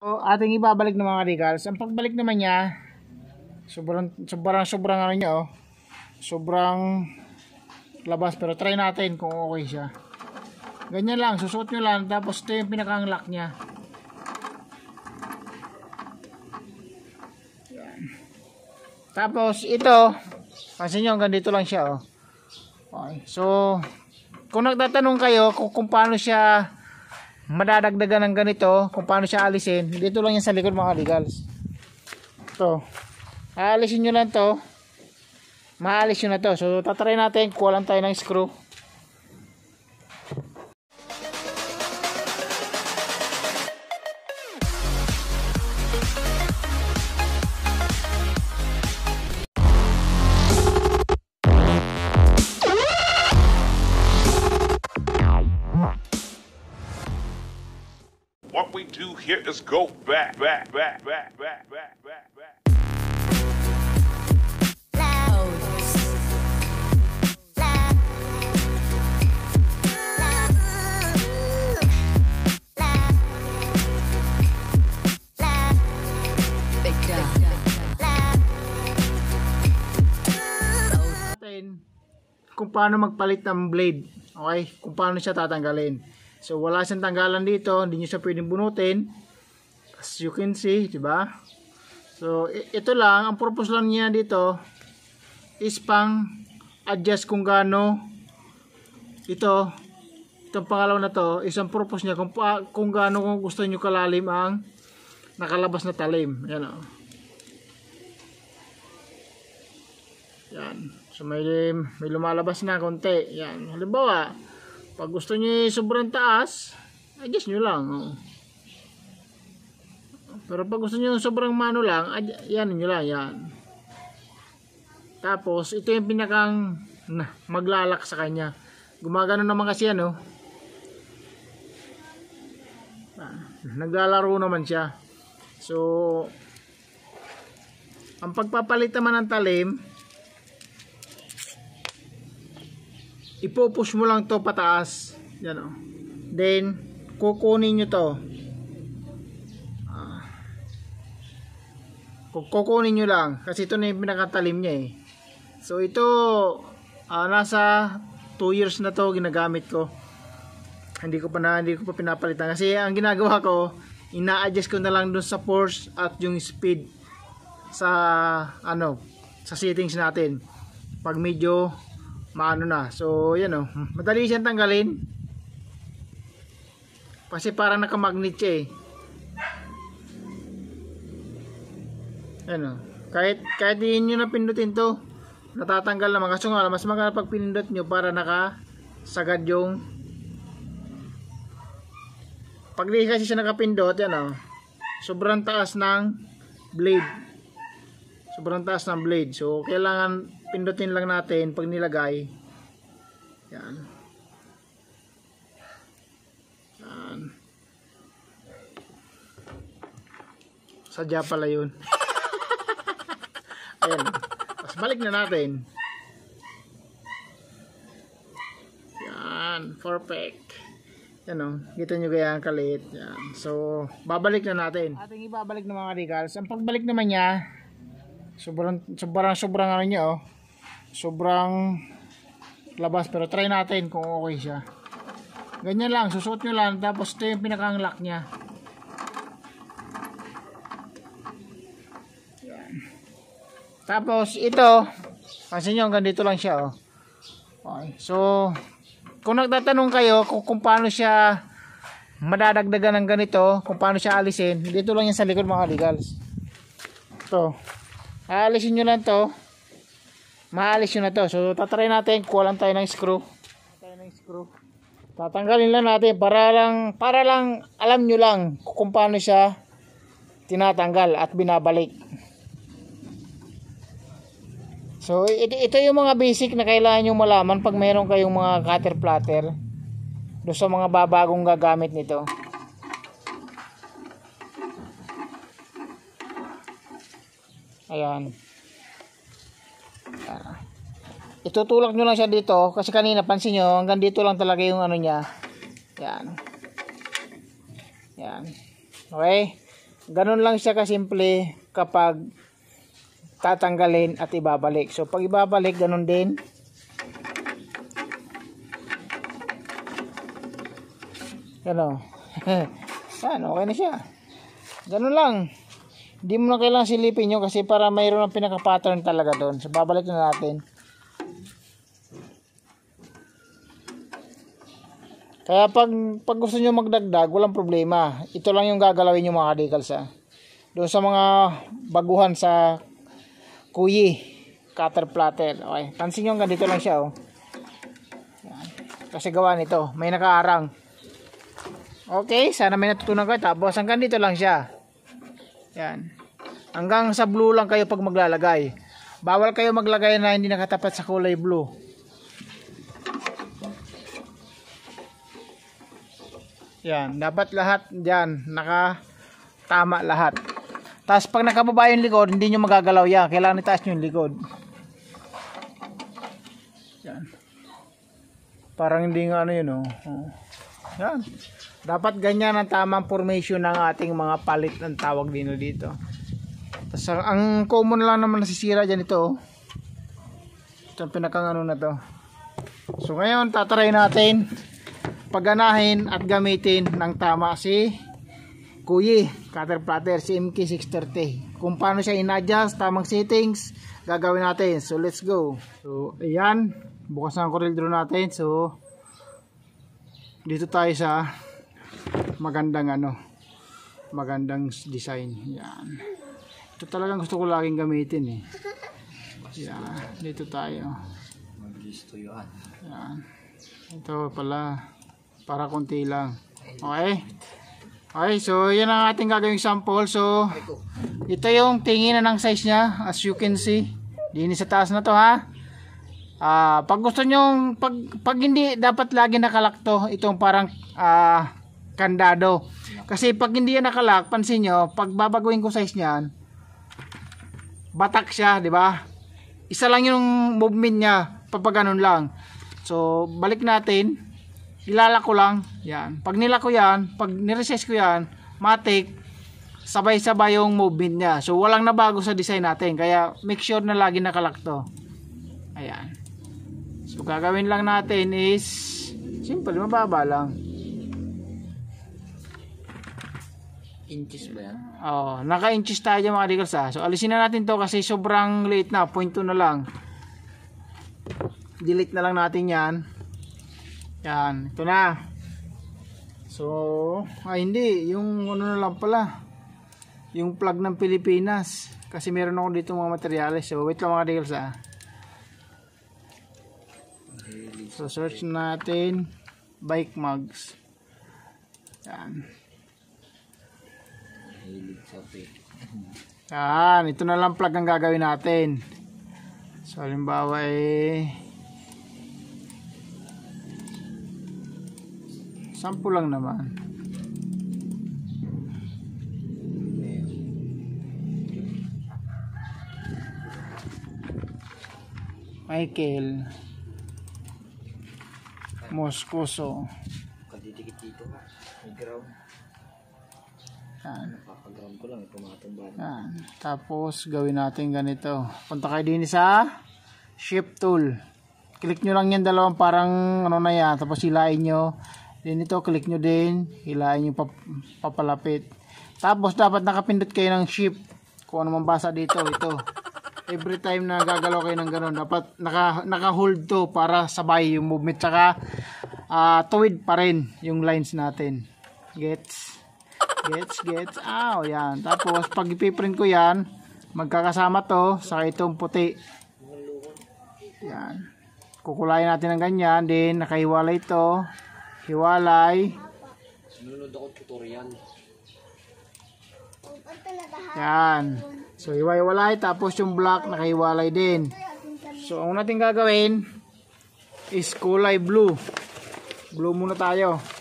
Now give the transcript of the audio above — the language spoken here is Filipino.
So, ating ibabalik ng mga regals. Ang pagbalik naman niya, sobrang, sobrang, sobrang ano niya, oh. Sobrang labas. Pero try natin kung okay siya. Ganyan lang. Susuot nyo lang. Tapos ito yung pinakang lock niya. Yan. Tapos ito, pansin nyo hanggang dito lang siya, oh. Okay. So, kung nagtatanong kayo kung, kung paano siya madadagdagan ng ganito kung paano siya alisin dito lang yan sa likod mga legals to aalisin nyo lang to maalis nyo na to so tatry natin kuha lang tayo ng screw What we do here is go back, back, back, back, back, back, back, back. kung paano magpalit ng blade. Okay? Kung paano siya tatanggalin. So, wala siyang tanggalan dito. Hindi niyo siya pwedeng bunutin. As you can see, di ba? So, ito lang. Ang purpose lang niya dito is pang adjust kung gaano ito itong pangalawa na to isang purpose niya kung, kung gaano kung gusto niyo kalalim ang nakalabas na talim yan oh. yan so may, may lumalabas na konti yan halimbawa pag gusto nyo sobrang taas, adjust nyo lang. Oh. Pero pag gusto nyo sobrang mano lang, yan nyo lang, yan. Tapos, ito yung pinakang na, maglalak sa kanya. Gumagano naman kasi yan, oh. Ah, naglalaro naman siya. So, ang pagpapalit naman ng talim, ipopush mo lang to pataas yan o oh. then kukunin nyo to uh, kukunin nyo lang kasi ito na yung pinakatalim nya eh so ito uh, nasa 2 years na to ginagamit ko hindi ko pa na hindi ko pa pinapalitan kasi ang ginagawa ko ina-adjust ko na lang dun sa force at yung speed sa ano sa settings natin pag medyo maano na so yan o oh. madali siyang tanggalin kasi parang nakamagnet siya eh yan oh. kahit, kahit hindi niyo na pindutin to natatanggal naman kasi nga mas maganda pag pinindot niyo para naka sagad yung pag di kasi siya nakapindot yan oh. sobrang taas ng blade sobrang taas ng blade so kailangan pindutin lang natin pag nilagay yan yan sadya pala yun ayan tapos balik na natin yan perfect yan oh. o kita nyo kaya ang kalit yan. so babalik na natin ating ibabalik ng mga regals ang pagbalik naman niya sobrang sobrang sobrang ano niya oh sobrang labas pero try natin kung okay siya ganyan lang susuot nyo lang tapos ito yung pinaka lock nya Yan. tapos ito kasi nyo hanggang dito lang siya oh. okay. so kung nagtatanong kayo kung, kung paano siya madadagdagan ng ganito kung paano siya alisin dito lang yan sa likod mga legals to aalisin nyo lang to maalis yun na to. So, tatry natin. Kuha lang tayo ng screw. Tayo ng screw. Tatanggalin lang natin para lang, para lang alam nyo lang kung paano siya tinatanggal at binabalik. So, ito, ito yung mga basic na kailangan nyo malaman pag meron kayong mga cutter platter do sa mga babagong gagamit nito. Ayan itutulak nyo lang siya dito kasi kanina pansin nyo hanggang dito lang talaga yung ano niya yan yan okay ganun lang siya kasimple kapag tatanggalin at ibabalik so pag ibabalik ganun din ano yan okay na siya ganun lang hindi mo na kailangan silipin nyo kasi para mayroon ang pinaka pattern talaga doon so babalik na natin Kaya pag, pag gusto nyo magdagdag, walang problema. Ito lang yung gagalawin nyo mga kadikals ha. Ah. Doon sa mga baguhan sa kuyi, cutter platter. Okay, pansin nyo ganito lang siya oh. Kasi gawa nito, may nakaarang. Okay, sana may natutunan kayo. Tapos hanggang dito lang siya. Yan. Hanggang sa blue lang kayo pag maglalagay. Bawal kayo maglagay na hindi nakatapat sa kulay blue. Yan, dapat lahat diyan naka tama lahat. Tapos pag nakababa yung likod, hindi niyo magagalaw yan. Kailangan itaas niyo yung likod. Yan. Parang hindi nga ano yun oh. oh. Yan. Dapat ganyan ang tamang formation ng ating mga palit ng tawag din dito. Tapos ang common lang naman nasisira dyan ito oh. Ito ang pinakang ano na to. So ngayon, tatry natin pagganahin at gamitin ng tama si Kuyi Caterpillar platter si MK630 kung paano siya in-adjust tamang settings gagawin natin so let's go so ayan bukas na ang corel draw natin so dito tayo sa magandang ano magandang design yan ito talagang gusto ko laging gamitin eh yan dito tayo mag ah. yan ito pala para konti lang okay okay so yan ang ating gagawing sample so ito yung tingin na ng size nya as you can see dini sa taas na to ha uh, pag gusto nyo pag, pag hindi dapat lagi nakalakto itong parang uh, kandado kasi pag hindi yan nakalak pansin nyo pag babaguhin ko size nyan batak siya di ba isa lang yung movement niya papaganon lang so balik natin Ilala ko lang. Yan. Pag nila ko yan, pag niresess ko yan, matik, sabay-sabay yung movement niya. So, walang nabago sa design natin. Kaya, make sure na lagi nakalakto. Ayan. So, gagawin lang natin is, simple, mababa lang. Inches ba yan? Oo. Naka-inches tayo mga digals ha. Ah. So, alisin na natin to kasi sobrang late na. Point 2 na lang. Delete na lang natin yan. Yan, ito na. So, ay hindi, yung ano na lang pala. Yung plug ng Pilipinas. Kasi meron ako dito mga materyales. So, wait lang mga reels ah. So, search natin bike mugs. Yan. Yan, ito na lang plug ang gagawin natin. So, halimbawa eh sampo lang naman Michael Moscoso kadidikit dito ha may ground yan. ko lang, eh, tumatumba. Yan. Tapos, gawin natin ganito. Punta kayo din sa Shift Tool. Click niyo lang yan dalawang parang ano na yan. Tapos hilain nyo. Then ito, click nyo din. Hilain nyo pap papalapit. Tapos dapat nakapindot kayo ng shift. Kung ano man basa dito, ito. Every time na gagalaw kayo ng ganun, dapat naka, naka-hold to para sabay yung movement. Tsaka uh, tuwid pa rin yung lines natin. Gets? Gets, gets. Ow, ah, oh, yan. Tapos pag ipiprint ko yan, magkakasama to sa itong puti. Yan. Kukulayan natin ng ganyan. Then nakahiwalay ito hiwalay. Sunod ako tutorial. Yan. So, hiwa-hiwalay. Tapos yung black, nakahiwalay din. So, ang natin gagawin is kulay blue. Blue muna tayo.